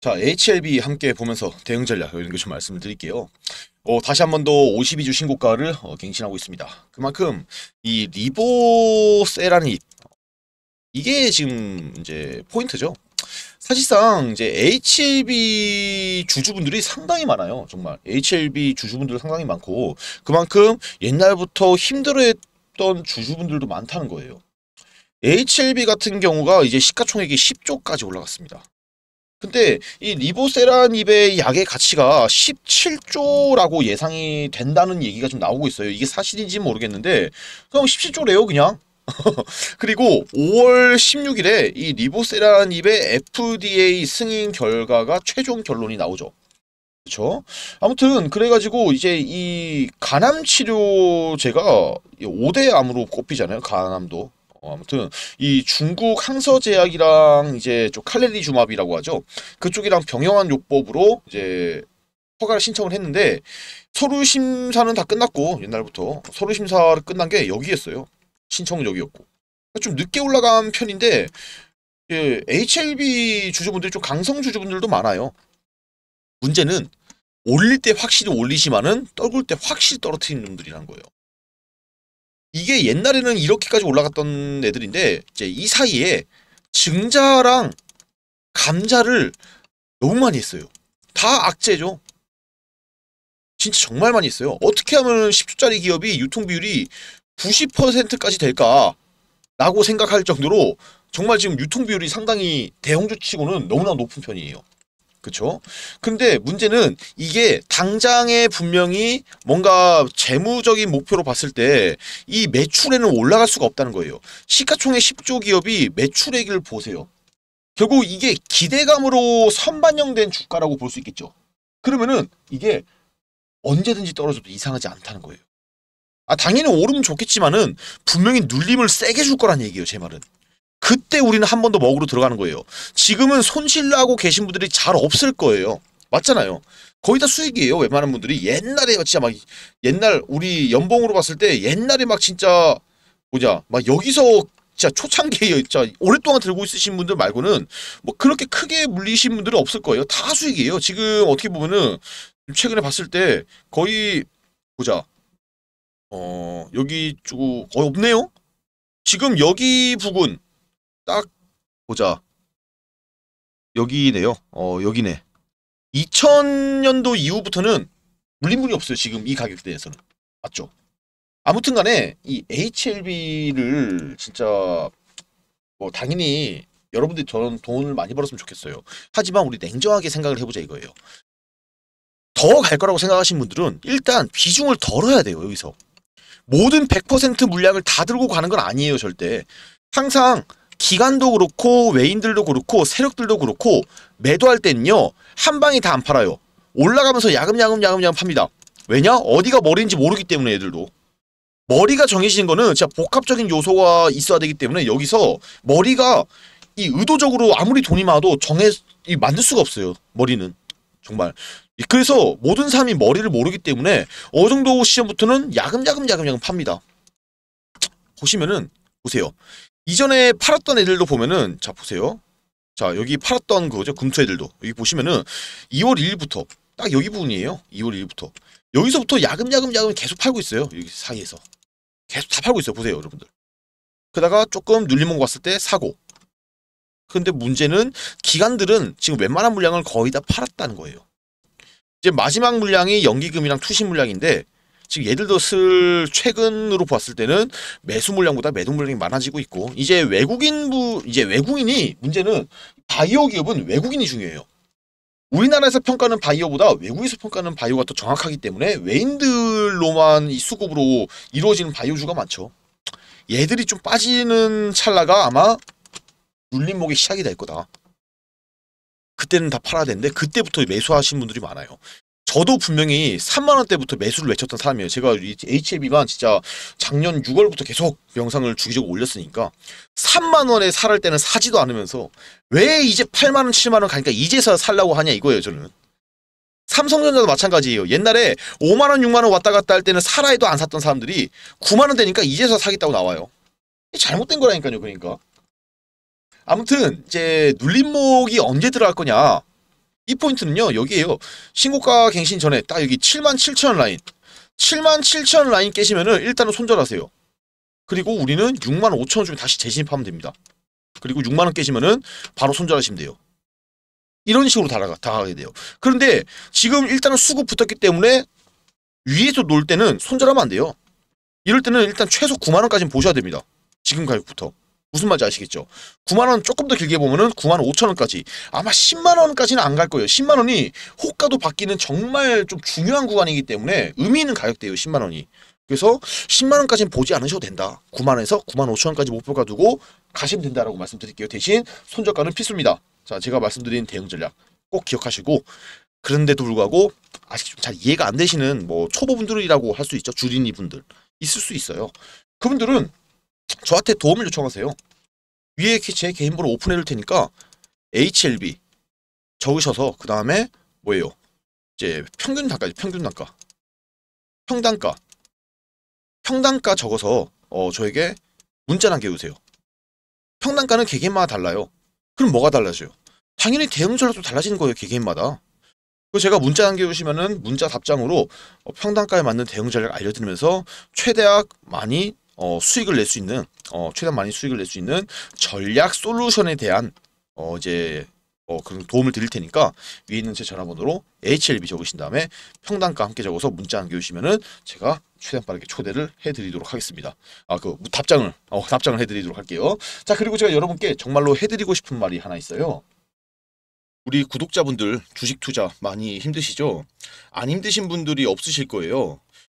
자, HLB 함께 보면서 대응 전략 이런 게 좀 말씀을 드릴게요. 어, 다시 한 번 더 52주 신고가를 어, 갱신하고 있습니다. 그만큼 이 리보세라닛 이게 지금 이제 포인트죠. 사실상 이제 HLB 주주분들이 상당히 많아요. 정말 HLB 주주분들 상당히 많고 그만큼 옛날부터 힘들어했던 주주분들도 많다는 거예요. HLB 같은 경우가 이제 시가총액이 10조까지 올라갔습니다. 근데 이 리보세라닙의 약의 가치가 17조라고 예상이 된다는 얘기가 좀 나오고 있어요. 이게 사실인지 모르겠는데 그럼 17조래요 그냥. 그리고 5월 16일에 이 리보세라닙의 FDA 승인 결과가 최종 결론이 나오죠. 그렇죠? 아무튼 그래가지고 이제 이 간암 치료제가 5대 암으로 꼽히잖아요. 간암도 어, 아무튼 이 중국 항서제약이랑 이제 좀칼렐리주마비라고 하죠. 그쪽이랑 병영한 요법으로 이제 허가를 신청을 했는데 서류 심사는 다 끝났고 옛날부터 서류 심사를 끝난 게 여기였어요. 신청여기였고좀 그러니까 늦게 올라간 편인데 예, HLB 주주분들이 좀 강성 주주분들도 많아요. 문제는 올릴 때 확실히 올리지만은 떨굴 때 확실히 떨어뜨리는 놈들이란 거예요. 이게 옛날에는 이렇게까지 올라갔던 애들인데 이제 이 사이에 증자랑 감자를 너무 많이 했어요. 다 악재죠. 진짜 정말 많이 했어요. 어떻게 하면 10초짜리 기업이 유통 비율이 90%까지 될까라고 생각할 정도로 정말 지금 유통 비율이 상당히 대형주치고는 너무나 높은 편이에요. 그렇죠? 근데 문제는 이게 당장에 분명히 뭔가 재무적인 목표로 봤을 때 이 매출에는 올라갈 수가 없다는 거예요. 시가총액 10조 기업이 매출액을 보세요. 결국 이게 기대감으로 선반영된 주가라고 볼 수 있겠죠. 그러면은 이게 언제든지 떨어져도 이상하지 않다는 거예요. 아 당연히 오르면 좋겠지만은 분명히 눌림을 세게 줄 거란 얘기예요. 제 말은. 그때 우리는 한 번 더먹으러 들어가는 거예요. 지금은 손실나고 계신 분들이 잘 없을 거예요. 맞잖아요. 거의 다 수익이에요. 웬만한 분들이 옛날에 진짜 막 옛날 우리 연봉으로 봤을 때 옛날에 막 진짜 뭐냐 막 여기서 진짜 초창기에 진짜 오랫동안 들고 있으신 분들 말고는 뭐 그렇게 크게 물리신 분들은 없을 거예요. 다 수익이에요. 지금 어떻게 보면은 최근에 봤을 때 거의 보자 어 여기 쭉 거의 없네요. 지금 여기 부근 딱 보자. 여기네요. 어, 여기네. 2000년도 이후부터는 물림물이 없어요. 지금 이 가격대에서는. 맞죠? 아무튼 간에 이 HLB를 진짜 뭐 당연히 여러분들이 저런 돈을 많이 벌었으면 좋겠어요. 하지만 우리 냉정하게 생각을 해보자 이거예요. 더 갈 거라고 생각하신 분들은 일단 비중을 덜어야 돼요. 여기서. 모든 100% 물량을 다 들고 가는 건 아니에요. 절대. 항상 기관도 그렇고 외인들도 그렇고 세력들도 그렇고 매도할 때는요 한 방에 다안 팔아요 올라가면서 야금야금 야금야금 팝니다 왜냐? 어디가 머리인지 모르기 때문에 애들도 머리가 정해지는 거는 진짜 복합적인 요소가 있어야 되기 때문에 여기서 머리가 이 의도적으로 아무리 돈이 많아도 정해 이 만들 수가 없어요 머리는 정말 그래서 모든 사람이 머리를 모르기 때문에 어느 정도 시점부터는 야금야금 야금야금 팝니다 보시면은 보세요 이전에 팔았던 애들도 보면은 자 보세요. 자 여기 팔았던 그거죠. 금토 애들도 여기 보시면은 2월 1일부터 딱 여기 부분이에요. 2월 1일부터 여기서부터 야금야금 야금 계속 팔고 있어요. 여기 사이에서 계속 다 팔고 있어요. 보세요 여러분들. 그러다가 조금 눌림목 왔을 때 사고. 근데 문제는 기관들은 지금 웬만한 물량을 거의 다 팔았다는 거예요. 이제 마지막 물량이 연기금이랑 투신 물량인데 지금 예 들어슬 최근으로 봤을 때는 매수 물량보다 매도 물량이 많아지고 있고 이제 외국인부 이제 외국인이 문제는 바이오 기업은 외국인이 중요해요. 우리나라에서 평가는 바이오보다 외국에서 평가는 바이오가 더 정확하기 때문에 외인들로만 이 수급으로 이루어지는 바이오주가 많죠. 얘들이 좀 빠지는 찰나가 아마 눌림목이 시작이 될 거다. 그때는 다 팔아야 되는데 그때부터 매수하신 분들이 많아요. 저도 분명히 3만 원대부터 매수를 외쳤던 사람이에요. 제가 HLB만 진짜 작년 6월부터 계속 영상을 주기적으로 올렸으니까 3만 원에 살할 때는 사지도 않으면서 왜 이제 8만 원, 7만 원 가니까 이제서 살라고 하냐 이거예요, 저는. 삼성전자도 마찬가지예요. 옛날에 5만 원, 6만 원 왔다 갔다 할 때는 살아 해도 안 샀던 사람들이 9만 원 되니까 이제서 사겠다고 나와요. 잘못된 거라니까요, 그러니까. 아무튼 이제 눌림목이 언제 들어갈 거냐 이 포인트는요 여기에요 신고가 갱신 전에 딱 여기 7만 7천 라인 7만 7천 라인 깨시면은 일단은 손절하세요 그리고 우리는 6만 5천 원 주면 다시 재신입하면 됩니다 그리고 6만 원 깨시면은 바로 손절하시면 돼요 이런 식으로 다가가, 다가가게 돼요 그런데 지금 일단은 수급 붙었기 때문에 위에서 놀 때는 손절하면 안 돼요 이럴 때는 일단 최소 9만원까지는 보셔야 됩니다 지금 가격부터 무슨 말인지 아시겠죠? 9만원 조금 더 길게 보면은 9만 5천원까지 아마 10만원까지는 안 갈 거예요. 10만원이 호가도 바뀌는 정말 좀 중요한 구간이기 때문에 의미 있는 가격대예요. 10만원이. 그래서 10만원까지는 보지 않으셔도 된다. 9만원에서 9만 5천원까지 목표가 두고 가시면 된다라고 말씀드릴게요. 대신 손절가는 필수입니다. 자 제가 말씀드린 대응 전략 꼭 기억하시고 그런데도 불구하고 아직 좀 잘 이해가 안 되시는 뭐 초보분들이라고 할 수 있죠. 주린이 분들 있을 수 있어요. 그분들은 저한테 도움을 요청하세요. 위에 제 개인번호 오픈해둘 테니까 HLB 적으셔서 그 다음에 뭐예요? 이제 평균 단가지 평균 단가 평단가 평단가 적어서 어, 저에게 문자 남겨주세요. 평단가는 개개인마다 달라요. 그럼 뭐가 달라져요? 당연히 대응 전략도 달라지는 거예요. 개개인마다. 그 제가 문자 남겨주시면은 문자 답장으로 어, 평단가에 맞는 대응 전략 알려드리면서 최대한 많이 어, 수익을 낼 수 있는 어, 최대한 많이 수익을 낼 수 있는 전략 솔루션에 대한 어, 이제 어, 그런 도움을 드릴 테니까 위에 있는 제 전화번호로 HLB 적으신 다음에 평단과 함께 적어서 문자 남겨주시면은 제가 최대한 빠르게 초대를 해드리도록 하겠습니다. 아 그 답장을 어, 답장을 해드리도록 할게요. 자 그리고 제가 여러분께 정말로 해드리고 싶은 말이 하나 있어요. 우리 구독자분들 주식 투자 많이 힘드시죠? 안 힘드신 분들이 없으실 거예요.